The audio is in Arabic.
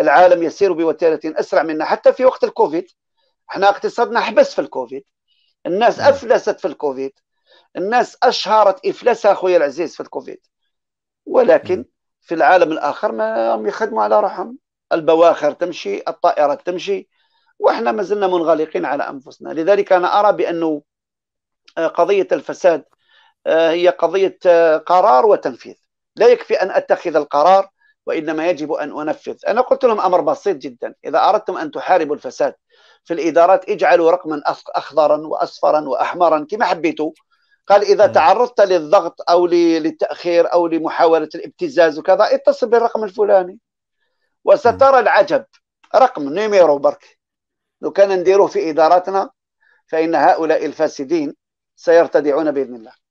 العالم يسير بوتيره اسرع منا حتى في وقت الكوفيد احنا اقتصادنا حبس في الكوفيد الناس نعم. افلست في الكوفيد الناس اشهرت افلاسها أخوي العزيز في الكوفيد ولكن نعم. في العالم الاخر ما يخدموا على روحهم البواخر تمشي الطائرات تمشي واحنا ما زلنا منغلقين على انفسنا لذلك انا ارى بانه آه، قضيه الفساد آه، هي قضيه آه، قرار وتنفيذ لا يكفي ان اتخذ القرار وإنما يجب أن أنفذ أنا قلت لهم أمر بسيط جدا إذا أردتم أن تحاربوا الفساد في الإدارات اجعلوا رقما أخضرا وأصفرا وأحمرا كما حبيتوا قال إذا نعم. تعرضت للضغط أو للتأخير أو لمحاولة الابتزاز وكذا اتصل بالرقم الفلاني وسترى نعم. العجب رقم نيميرو برك لو كان نديروه في إداراتنا فإن هؤلاء الفاسدين سيرتدعون بإذن الله